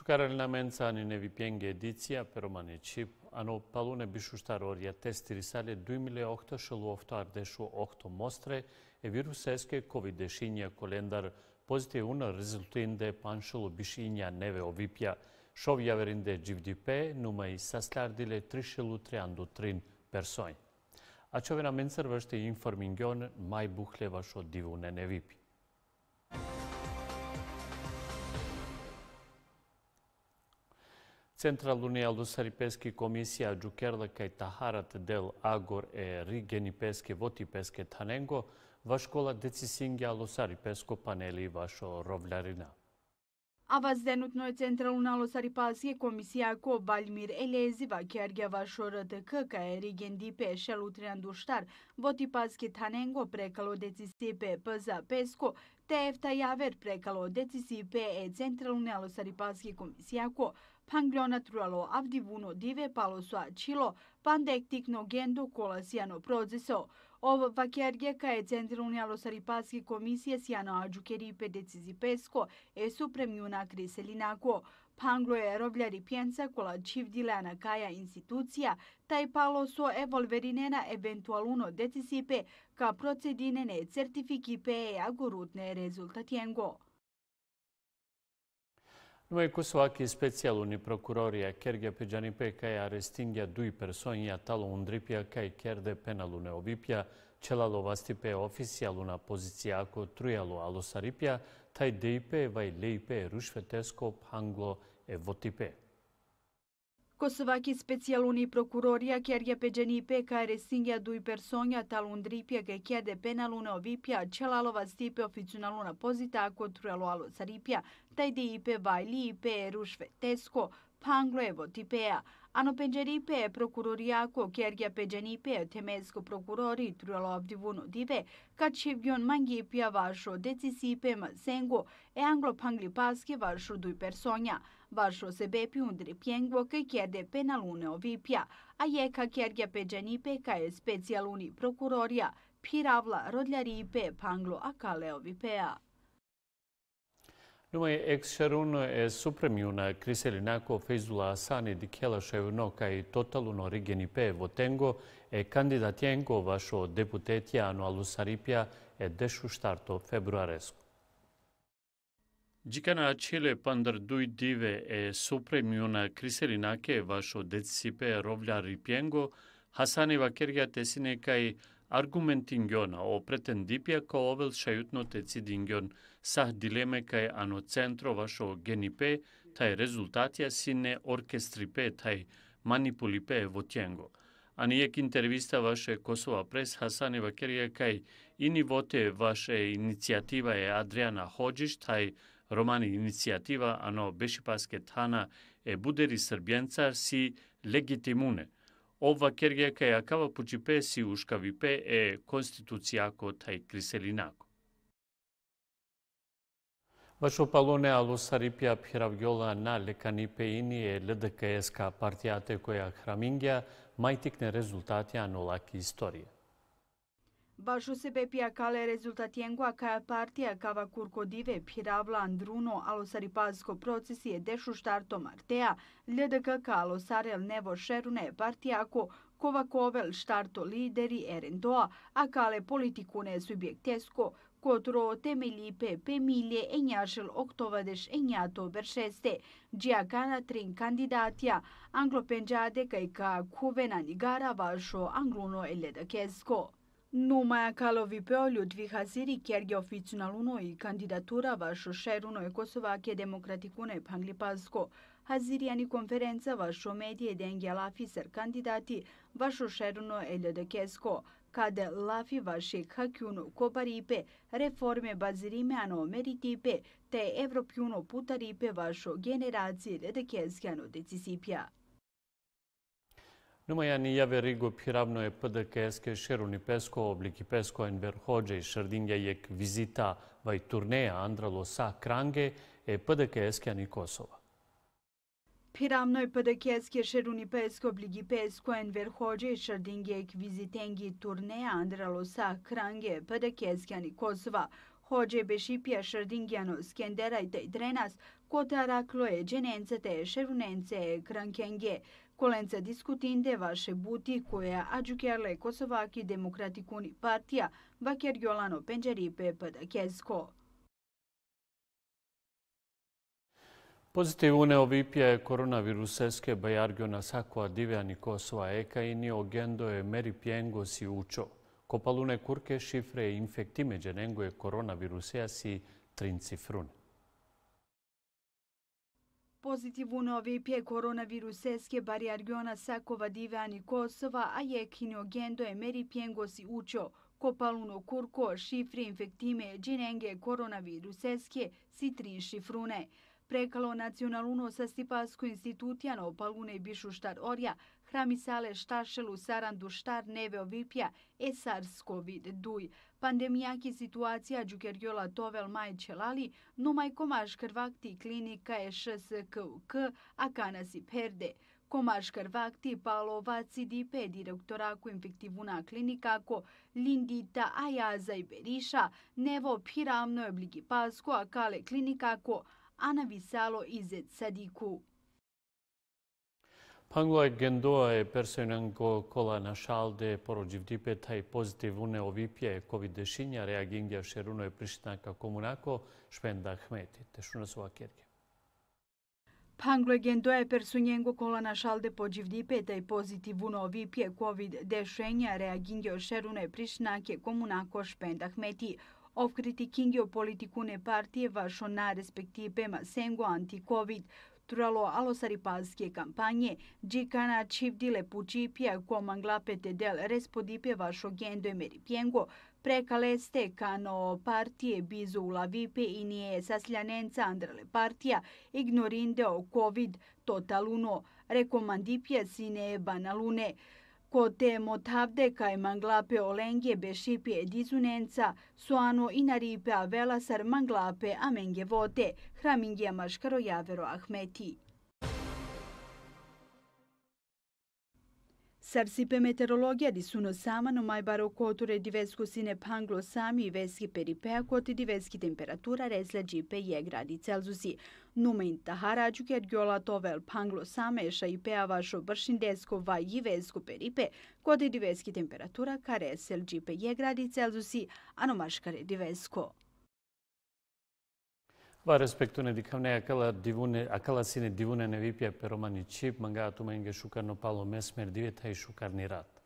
Shukar e nëmencë anë i nevipjenge edicia për oman e qip, anë o palune bëshu testi rrisale 2008 shëlu ofto arde 8 mostre e virus COVID-19 kolendar pozitiv në rezultin dhe panë shëlu bëshinja neve o vipja shovjaverin dhe GVDP, nëmë i sasljardile 3,33 persojnë. A qo vë vështë i informin gjonë, maj buhle va shu divu në nevipj. Централнијалду Сарипески комисија Джукерла кај Тахарат дел Агор е Ригени Песке Воти Песке Таненго, ва школа Деци Сингјалу Сарипеско панели вашо ровлярина. Аваз денутно е Централнало Сарипалски комисија ко Бальмир Елезива керге вашо РТК кај Риген Дипеше Лутрен Душтар во Типаски Таненго прекало ДЦСП ПЗ Песко тефта ефта јавер прекало ДЦСП е Централнало Сарипалски комисија ко pangljona trujalo avdivuno dive palo sua čilo pandektikno gendo kola sijano prodzeso. Ovo vakjerge ka je centralnijalo sa ripatske komisije sijano ađukeri pe decizi pesko e su premjuna kriselinako. Panglo je roblja ripjenca kola čivdile anakaja institucija, taj palo su evolverinena eventualuno decisipe ka procedinene certifiki pe e agorutne rezultatjengo. Numai cu soacii special unii procurorii a Kergia pe Gianipe, care arestinghea dui persoani, a talo undripia, care chiar de penalu neobipia, cel celalo vasti pe oficial una poziția cu truialo alosaripia, tai deipe vai leipe rușfetesco panglo evotipe. Kosovaki specijaluni prokurorija Kerje Peđenipe, KR Singja, Duj Personja, Talun Dripja, Gekjede, Penaluna, Ovipja, Čelalova, Stipe, Oficionaluna Pozita, Kotrujalo, Alo, Saripja, di Ipe, Vajli, Ipe, Rušve, Tesko, Panglojevo, Tipeja, Ano Penđeripe, prokurorijako, Kergija Peđenipe, temeljsko prokurori, Trujalo Avdivuno Dive, Kačevgion Mangipija, Vašo, Decisipe, Mazengo, Eanglo Pangli Paske, Vašo, Duj Personja, vašo se bepi undri pjengvo kaj kjede penalune ovipja, a jeka kjerja peđeni peka je specijaluni prokurorija, piravla rodljari panglo akale ovipeja. Nuo je ex-šarun e supremiju na kriseli nako Fejzula Asani di Kjelašev no kaj totalu no rigeni pe votengo e kandidat jengo vašo deputetija anualu Saripja e dešu štarto februaresku. Džikana Čile Pandar Duj Dive e supremio na Kriselinake vašo decipe Rovlja Ripjengo, Hasani Vakirja Tesine kaj argumentingjona o pretendipja ko ovel šajutno te cidingjon sah dileme kaj ano centro vašo genipe taj rezultatja sine orkestripe taj manipulipe votjengo. Ani ek intervista vaše Kosova pres Hasani Vakirja kaj ini vote vaše inicijativa je Adriana Hođiš taj Романи иницијатива, ано беше паске тана е будери србјенцар си легитимуне. Ова кергека ја кава пучипе си ушкавипе е конституцијако тај криселинако. Вашо палоне ало сарипја пхиравјола на лекани ини е ЛДКСК партијата која храмингја мајтикне резултати анулаки историја. Bašu sebe pijakale rezultat jengua kaja partija kava kurko dive piravla andruno alosari alosaripazsko procesi je dešu štartom artea ljedkk alosarel nevo šerune partija ako kova kovel štarto lideri erendoa a kale politiku ne subjektesko kotro temeljipe pemilje enjašel oktovadeš enjato veršeste džijakana trin kandidatija anglopenđade kajka kuvena nigara vašo angluno ljedkesko. Numai acolo vi dvi haziri chiar ghe oficional unui candidatura va șușer unui Kosovake demokratikune democraticune panglipasco. konferenca ani conferența va șo medie kandidati înghe la fi ser candidati va șușer unui elio de va și hachiunu coparipe, reforme bazirime anu meritipe, te evropiunu putaripe va șo generații de de Numajani jave rigo piravno je PDKS-ke Šeruni Pesko, obliki Pesko, Enver Hođe i Šardinja jek vizita vaj turneja Andralo sa Krange e PDKS-ke Ani Kosova. Piravno je PDKS-ke Šeruni Pesko, obliki Pesko, Enver Hođe i Šardinja jek vizitengi turneja Andralo sa Krange PDKS-ke Ani Kosova. Hođe Bešipija Šardingjano Skenderajte i Drenas, Kota Rakloje, Dženence te Šerunence, Krankenge. E Kolenca diskutinde vaše buti koja ađukerle Kosovaki demokratikuni partija Vaker Jolano Penđaripe pada Kezko. Pozitivune ovipija je koronaviruseske Bajargjona Sakoa Divjani Kosova Eka i nio gendo je Meri Pjengo si učo. Kopalune kurke šifre infektimeđe nengo je koronaviruseja si trinci frune. Pozitivu nove pje koronaviruseske bari argiona sakova divani Kosova, a je meri emeri pjengosi učio kopaluno kurko šifri infektime džinenge si tri šifrune. Prekalo nacionaluno sa Stipasku institutijano palune bišu štar orja, hramisale shtashe lusaran dushtar neve ovipja e sars cov 2 ki situația gjukerjola tovel mai qelali, numai komash kërvakti klinika e SHSKUK akanasi perde. Komash kërvakti palova CDP direktora ku infektivuna klinika ko Lindita Ajaza i Berisha, nevo piramno obliki pasko kale klinika ko Ana Visalo i Zed Sadiku. Pangua Gendoa je personango kola na šalde, porođiv dipe, taj pozitiv uneo vipje, covid dešinja, reagingja Indija Šeruno je prišitna komunako, špenda hmeti. Tešuna su akirke. Pangle Gendo je persu njengo kola na šalde pođiv dipeta i pozitiv uno vipje COVID dešenja reagindio šerune prišnake komunako špenda hmeti. Ovkriti kingio politikune ne partije vašo na respektive pema sengo anti-COVID tralo alosaripalske kampanje, džikana čivdile pučipija komanglapete del respodipje vašo gendo emeripjengo, prekaleste kano partije bizu la vipe i nije sasljanenca andrale partija, o covid totaluno, rekomandipja sine banalune ko tem od havde kaj manglape olenge be šipje dizunenca, su ano i naripe a velasar manglape amenge vote, hraminge maškaro javero ahmeti. Sarsi pe meteorologija di suno sama no mai baro kotore cu sine panglo sami i veski peripea koti diveski temperatura resla gjipe je gradi Celzusi. Nume in taharađu ker gjola tovel panglo same eša i pea vašo bršin va i vesku peripe koti diveski temperatura ka resel gjipe je gradi Celzusi, anomaškare divesko. Va, respektu në dikëm në e akala si në divunën e vipja për oman i qipë, më nga atu më shukar në palo mesmer, divjeta i shukar një ratë.